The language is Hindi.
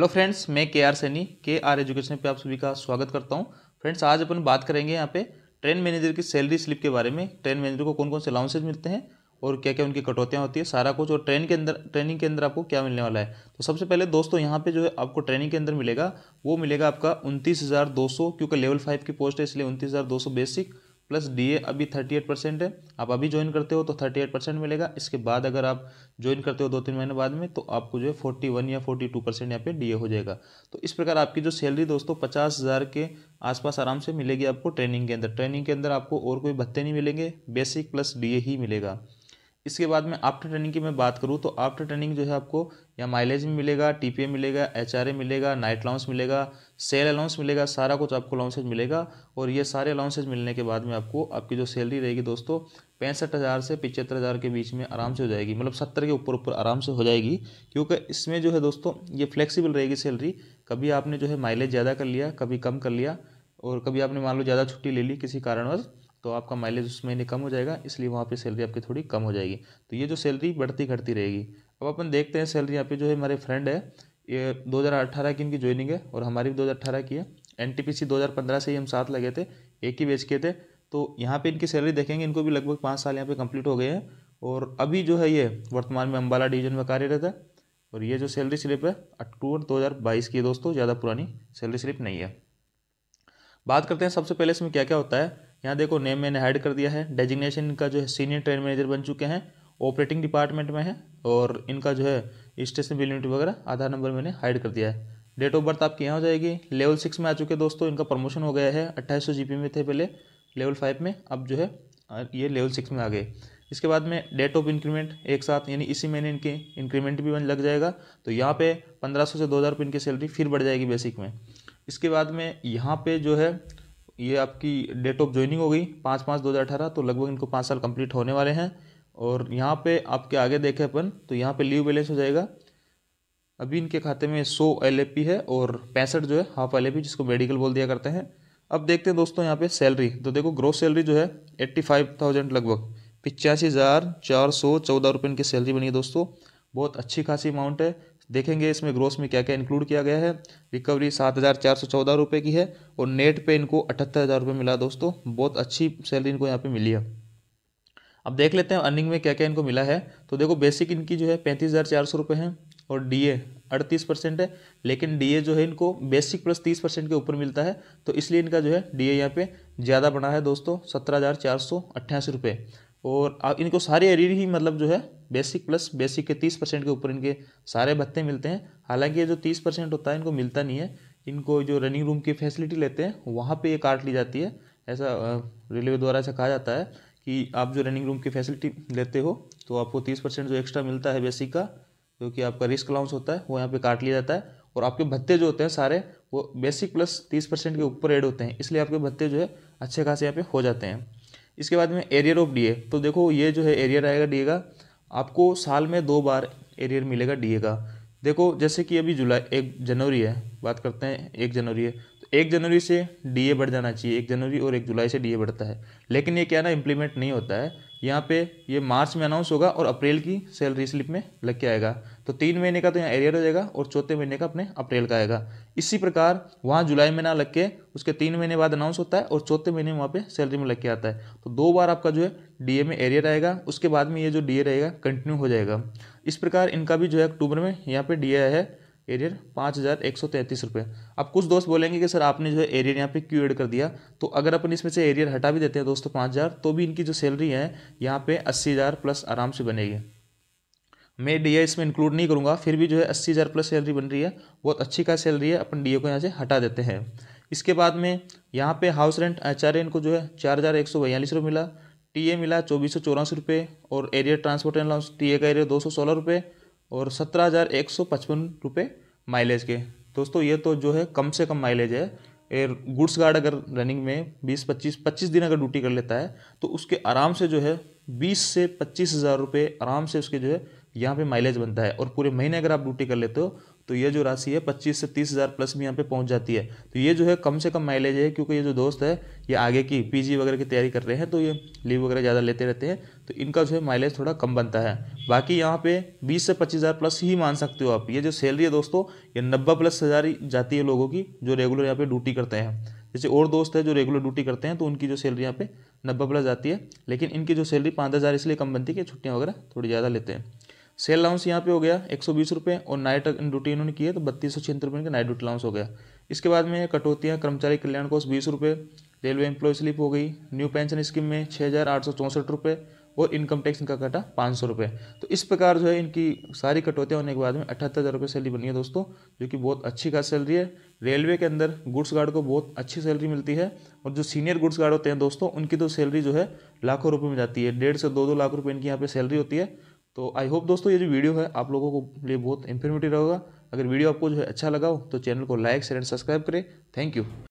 हेलो फ्रेंड्स मैं के आर सैनी के आर एजुकेशन पे आप सभी का स्वागत करता हूं फ्रेंड्स आज अपन बात करेंगे यहाँ पे ट्रेन मैनेजर की सैलरी स्लिप के बारे में ट्रेन मैनेजर को कौन कौन से अलाउंसेज मिलते हैं और क्या क्या उनकी कटौतियाँ होती है सारा कुछ और ट्रेन के अंदर ट्रेनिंग के अंदर आपको क्या मिलने वाला है तो सबसे पहले दोस्तों यहाँ पे जो है आपको ट्रेनिंग के अंदर मिलेगा वो मिलेगा आपका उनतीस हज़ार दो सौ क्योंकि लेवल फाइव की पोस्ट है इसलिए उनतीस हज़ार दो सौ बेसिक प्लस डी अभी थर्टी एट परसेंट है आप अभी ज्वाइन करते हो तो थर्टी एट परसेंट मिलेगा इसके बाद अगर आप ज्वाइन करते हो दो तीन महीने बाद में तो आपको जो है फोर्टी वन या फोर्टी टू परसेंट यहाँ पे डी हो जाएगा तो इस प्रकार आपकी जो सैलरी दोस्तों पचास हज़ार के आसपास आराम से मिलेगी आपको ट्रेनिंग के अंदर ट्रेनिंग के अंदर आपको और कोई भत्ते नहीं मिलेंगे बेसिक प्लस डी ही मिलेगा इसके बाद में आफ्टर ट्रेनिंग की मैं बात करूँ तो आफ्टर ट्रेनिंग जो है आपको या माइलेज भी मिलेगा टीपीए मिलेगा एच मिलेगा नाइट अलाउंस मिलेगा सेल अलाउंस मिलेगा सारा कुछ आपको अलाउंसेज मिलेगा और ये सारे अलाउंसेज मिलने के बाद में आपको आपकी जो सैलरी रहेगी दोस्तों पैंसठ हज़ार से पिचहत्तर हज़ार के बीच में आराम से हो जाएगी मतलब सत्तर के ऊपर ऊपर आराम से हो जाएगी क्योंकि इसमें जो है दोस्तों ये फ्लेक्सीबल रहेगी सैलरी कभी आपने जो है माइलेज ज़्यादा कर लिया कभी कम कर लिया और कभी आपने मान लो ज़्यादा छुट्टी ले ली किसी कारणवश तो आपका माइलेज उस महीने कम हो जाएगा इसलिए वहाँ पे सैलरी आपकी थोड़ी कम हो जाएगी तो ये जो सैलरी बढ़ती घटती रहेगी अब अपन देखते हैं सैलरी यहाँ पे जो है हमारे फ्रेंड है ये 2018 की इनकी ज्वाइनिंग है और हमारी भी 2018 की है एन 2015 से ही हम साथ लगे थे एक ही बेच के थे तो यहाँ पर इनकी सैलरी देखेंगे इनको भी लगभग पाँच साल यहाँ पर कंप्लीट हो गए हैं और अभी जो है ये वर्तमान में अम्बाला डिवीजन में कार्यरत है और ये जो सैलरी स्लिप है अक्टूबर दो की दोस्तों ज़्यादा पुरानी सैलरी स्लिप नहीं है बात करते हैं सबसे पहले इसमें क्या क्या होता है यहाँ देखो नेम मैंने हाइड कर दिया है डेजिग्नेशन इनका जो है सीनियर ट्रेन मैनेजर बन चुके हैं ऑपरेटिंग डिपार्टमेंट में है और इनका जो है स्टेशन बिल वगैरह आधार नंबर मैंने हाइड कर दिया है डेट ऑफ बर्थ आपकी यहाँ हो जाएगी लेवल सिक्स में आ चुके दोस्तों इनका प्रमोशन हो गया है अट्ठाईस सौ में थे पहले लेवल फाइव में अब जो है ये लेवल सिक्स में आ गए इसके बाद में डेट ऑफ इंक्रीमेंट एक साथ यानी इसी महीने इनके इंक्रीमेंट भी लग जाएगा तो यहाँ पे 1500 से 2000 हज़ार इनकी सैलरी फिर बढ़ जाएगी बेसिक में इसके बाद में यहाँ पे जो है ये आपकी डेट ऑफ ज्वाइनिंग हो गई पाँच पाँच दो हज़ार अठारह तो लगभग इनको पाँच साल कंप्लीट होने वाले हैं और यहाँ पे आपके आगे देखें अपन तो यहाँ पे लीव बैलेंस हो जाएगा अभी इनके खाते में सौ एल है और पैंसठ जो है हाफ एल जिसको मेडिकल बोल दिया करते हैं अब देखते हैं दोस्तों यहाँ पे सैलरी तो देखो ग्रोथ सैलरी जो है एट्टी फाइव थाउजेंड लगभग पिचासी हज़ार चार सौ चौदह रुपये इनकी सैलरी बनी है दोस्तों बहुत अच्छी खासी अमाउंट है देखेंगे इसमें ग्रोस में क्या क्या इंक्लूड किया गया है रिकवरी सात हज़ार चार सौ चौदह रुपये की है और नेट पे इनको अठहत्तर हज़ार रुपये मिला दोस्तों बहुत अच्छी सैलरी इनको यहाँ पे मिली है अब देख लेते हैं अर्निंग में क्या क्या इनको मिला है तो देखो बेसिक इनकी जो है पैंतीस हज़ार चार सौ रुपये है और डी ए अड़तीस परसेंट है लेकिन डी ए जो है इनको बेसिक प्लस तीस परसेंट के ऊपर मिलता है तो इसलिए इनका जो है डी ए यहाँ पे ज़्यादा बना है दोस्तों सत्रह हज़ार चार सौ अट्ठासी रुपये और इनको सारे एरियर ही मतलब जो है बेसिक प्लस बेसिक के तीस परसेंट के ऊपर इनके सारे भत्ते मिलते हैं हालांकि ये जो तीस परसेंट होता है इनको मिलता नहीं है इनको जो रनिंग रूम की फैसिलिटी लेते हैं वहाँ पे ये काट ली जाती है ऐसा रेलवे द्वारा ऐसा कहा जाता है कि आप जो रनिंग रूम की फैसिलिटी लेते हो तो आपको तीस परसेंट जो एक्स्ट्रा मिलता है बेसिक का जो कि आपका रिस्क अलाउंस होता है वो यहाँ पर काट लिया जाता है और आपके भत्ते जो होते हैं सारे वो बेसिक प्लस तीस परसेंट के ऊपर एड होते हैं इसलिए आपके भत्ते जो है अच्छे खासे यहाँ पर हो जाते हैं इसके बाद में एरियर ऑफ डी तो देखो ये जो है एरियर आएगा डी का आपको साल में दो बार एरियर मिलेगा डी का देखो जैसे कि अभी जुलाई एक जनवरी है बात करते हैं एक जनवरी है तो एक जनवरी से डी बढ़ जाना चाहिए एक जनवरी और एक जुलाई से डी बढ़ता है लेकिन ये क्या ना इम्प्लीमेंट नहीं होता है यहाँ पे ये मार्च में अनाउंस होगा और अप्रैल की सैलरी स्लिप में लग के आएगा तो तीन महीने का तो यहाँ एरियर हो जाएगा और चौथे महीने का अपने अप्रैल का आएगा इसी प्रकार वहाँ जुलाई महीना लग के उसके तीन महीने बाद अनाउंस होता है और चौथे महीने में वहाँ पे सैलरी में लग के आता है तो दो बार आपका जो है डीए में एरिया रहेगा उसके बाद में ये जो डीए रहेगा कंटिन्यू हो जाएगा इस प्रकार इनका भी जो है अक्टूबर में यहाँ पे डीए है एरियर पाँच हज़ार एक सौ तैंतीस रुपये अब कुछ दोस्त बोलेंगे कि सर आपने जो है एरियर यहाँ पे क्यों ऐड कर दिया तो अगर अपन इसमें से एरियर हटा भी देते हैं दोस्तों पाँच हज़ार तो भी इनकी जो सैलरी है यहाँ पे अस्सी हज़ार प्लस आराम से बनेगी मैं डी इसमें इंक्लूड नहीं करूँगा फिर भी जो है अस्सी हज़ार प्लस सैलरी बन रही है बहुत अच्छी खास सैलरी है अपन डी को यहाँ से हटा देते हैं इसके बाद में यहाँ पे हाउस रेंट एच आर को जो है चार हज़ार एक सौ बयालीस रुपये मिला टी ए मिला चौबीस सौ चौरासी रुपये और एरिया ट्रांसपोर्ट एंड लॉन्स टी ए का एरिया दो सौ सोलह रुपये और सत्रह हज़ार एक सौ पचपन रुपये माइलेज के दोस्तों ये तो जो है कम से कम माइलेज है एयर गुड्स गार्ड अगर रनिंग में बीस पच्चीस पच्चीस दिन अगर ड्यूटी कर लेता है तो उसके आराम से जो है बीस से पच्चीस हज़ार रुपये आराम से उसके जो है यहाँ पे माइलेज बनता है और पूरे महीने अगर आप ड्यूटी कर लेते हो तो ये जो राशि है पच्चीस से तीस हज़ार प्लस भी यहाँ पे पहुँच जाती है तो ये जो है कम से कम माइलेज है क्योंकि ये जो दोस्त है ये आगे की पीजी वगैरह की तैयारी कर रहे हैं तो ये लीव वगैरह ज़्यादा लेते रहते हैं तो इनका जो है माइलेज थोड़ा कम बनता है बाकी यहाँ पे बीस से पच्चीस हज़ार प्लस ही मान सकते हो आप ये जो सैलरी है दोस्तों ये नब्बे प्लस हज़ार जाती है लोगों की जो रेगुलर यहाँ पर ड्यूटी करते हैं जैसे और दोस्त है जो रेगुलर ड्यूटी करते हैं तो उनकी जो सैलरी यहाँ पे नब्बे प्लस जाती है लेकिन इनकी जो सैलरी पाँच हज़ार इसलिए कम बनती है कि छुट्टियाँ वगैरह थोड़ी ज़्यादा लेते हैं सेल अलाउंस यहाँ पे हो गया एक सौ बीस रुपये और नाइट ड्यूटी इन्होंने की है तो बत्तीस सौ छिहत्तर रुपये इनका नाइट ड्यूटी अलाउंस हो गया इसके बाद में कटौतियाँ कर्मचारी कल्याण कोष बीस रुपये रेलवे एम्प्लॉय स्लिप हो गई न्यू पेंशन स्कीम में छः हज़ार आठ सौ चौंसठ रुपये और इनकम टैक्स इनका कटा पाँच सौ रुपये तो इस प्रकार जो है इनकी सारी कटौतियाँ होने के बाद में अठहत्तर हज़ार रुपये सैलरी बनी है दोस्तों जो कि बहुत अच्छी खास सैलरी है रेलवे के अंदर गुड्स गार्ड को बहुत अच्छी सैलरी मिलती है और जो सीनियर गुड्स गार्ड होते हैं दोस्तों उनकी तो सैलरी जो है लाखों रुपये में जाती है डेढ़ से दो दो लाख रुपये इनकी यहाँ पे सैलरी होती है तो आई होप दोस्तों ये जो वीडियो है आप लोगों को लिए बहुत इन्फॉर्मेटिव रहेगा अगर वीडियो आपको जो है अच्छा लगा हो तो चैनल को लाइक शेयर एंड सब्सक्राइब करें थैंक यू